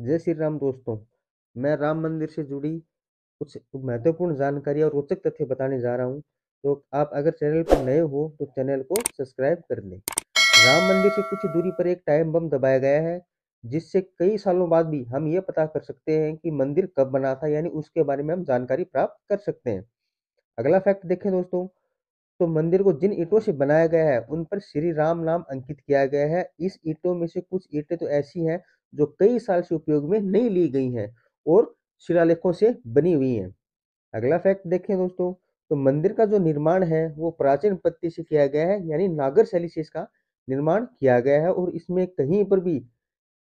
जय श्री राम दोस्तों मैं राम मंदिर से जुड़ी कुछ महत्वपूर्ण जानकारी और रोचक तथ्य बताने जा रहा हूँ तो आप अगर चैनल पर नए हो तो चैनल को सब्सक्राइब कर लें राम मंदिर से कुछ दूरी पर एक टाइम बम दबाया गया है जिससे कई सालों बाद भी हम ये पता कर सकते हैं कि मंदिर कब बना था यानी उसके बारे में हम जानकारी प्राप्त कर सकते हैं अगला फैक्ट देखें दोस्तों तो मंदिर को जिन ईंटों से बनाया गया है उन पर श्री राम नाम अंकित किया गया है इस ईंटों में से कुछ ईंटें तो ऐसी हैं जो कई साल से उपयोग में नहीं ली गई हैं और शिलालेखों से बनी हुई हैं अगला फैक्ट देखें दोस्तों तो मंदिर का जो निर्माण है वो प्राचीन पत्ती से किया गया है यानी नागर शैली से इसका निर्माण किया गया है और इसमें कहीं पर भी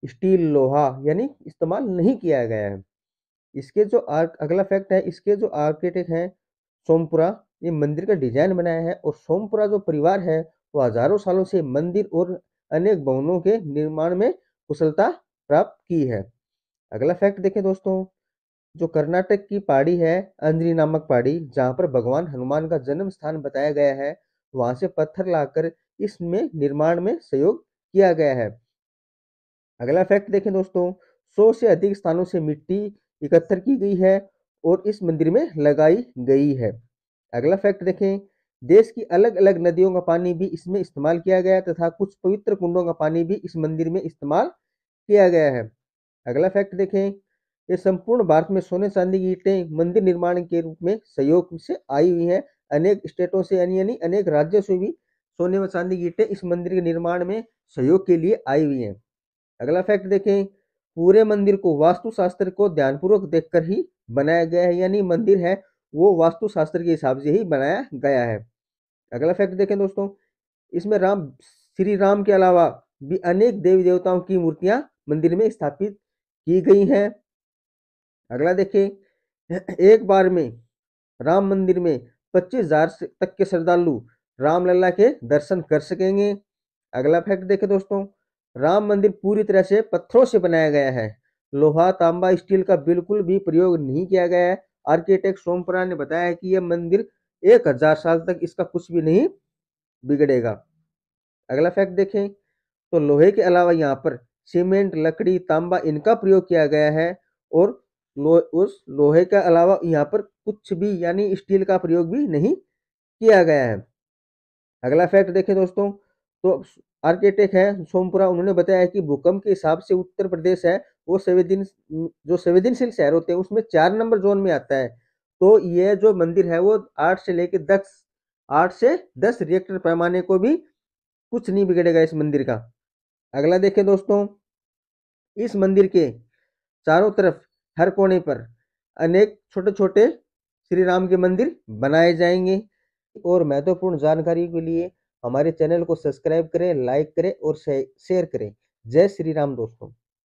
स्टील लोहा यानी इस्तेमाल नहीं किया गया है इसके जो आर्क अगला फैक्ट है इसके जो आर्किटेक्ट हैं सोमपुरा ये मंदिर का डिजाइन बनाया है और सोमपुरा जो परिवार है वो हजारों सालों से मंदिर और अनेक भवनों के निर्माण में कुशलता प्राप्त की है अगला फैक्ट देखें दोस्तों जो कर्नाटक की पहाड़ी है अंजनी नामक पहाड़ी जहाँ पर भगवान हनुमान का जन्म स्थान बताया गया है वहां से पत्थर लाकर इसमें निर्माण में सहयोग किया गया है अगला फैक्ट देखें दोस्तों सौ से अधिक स्थानों से मिट्टी इकत्र की गई है और इस मंदिर में लगाई गई है अगला फैक्ट देखें देश की अलग अलग नदियों का पानी भी इसमें इस्तेमाल किया गया तथा कुछ पवित्र कुंडों का पानी भी इस मंदिर में इस्तेमाल किया गया है अगला फैक्ट देखें ये संपूर्ण भारत में सोने चांदी की ईटें मंदिर निर्माण के रूप में सहयोग से आई हुई हैं अनेक स्टेटों से यानी यानी अनेक राज्यों से भी सोने व चांदी की ईटें इस मंदिर के निर्माण में सहयोग के लिए आई हुई हैं अगला फैक्ट देखें पूरे मंदिर को वास्तुशास्त्र को ध्यानपूर्वक कर ही बनाया गया है यानी मंदिर है वो वास्तुशास्त्र के हिसाब से ही बनाया गया है अगला फैक्ट देखें दोस्तों इसमें राम श्री राम के अलावा भी अनेक देवी देवताओं की मूर्तियां मंदिर में स्थापित की गई हैं अगला देखें एक बार में राम मंदिर में पच्चीस हजार तक के श्रद्धालु रामलला के दर्शन कर सकेंगे अगला फैक्ट देखें दोस्तों राम मंदिर पूरी तरह से पत्थरों से बनाया गया है लोहा तांबा स्टील का बिल्कुल भी प्रयोग नहीं किया गया है आर्किटेक्ट सोमपुरा ने बताया कि यह मंदिर एक हजार साल तक इसका कुछ भी नहीं बिगड़ेगा अगला फैक्ट देखें तो लोहे के अलावा यहाँ पर सीमेंट लकड़ी तांबा इनका प्रयोग किया गया है और लो, उस लोहे के अलावा यहाँ पर कुछ भी यानी स्टील का प्रयोग भी नहीं किया गया है अगला फैक्ट देखें दोस्तों तो आर्किटेक्ट है सोमपुरा उन्होंने बताया कि भूकंप के हिसाब से उत्तर प्रदेश है वो संवेदन जो संवेदनशील शहर होते हैं उसमें चार नंबर जोन में आता है तो ये जो मंदिर है वो आठ से लेकर दस आठ से दस रिएक्टर पैमाने को भी कुछ नहीं बिगड़ेगा इस मंदिर का अगला देखें दोस्तों इस मंदिर के चारों तरफ हर कोने पर अनेक छोटे छोटे श्री राम के मंदिर बनाए जाएंगे और महत्वपूर्ण जानकारी के लिए हमारे चैनल को सब्सक्राइब करें लाइक करें और शेयर करें जय श्री राम दोस्तों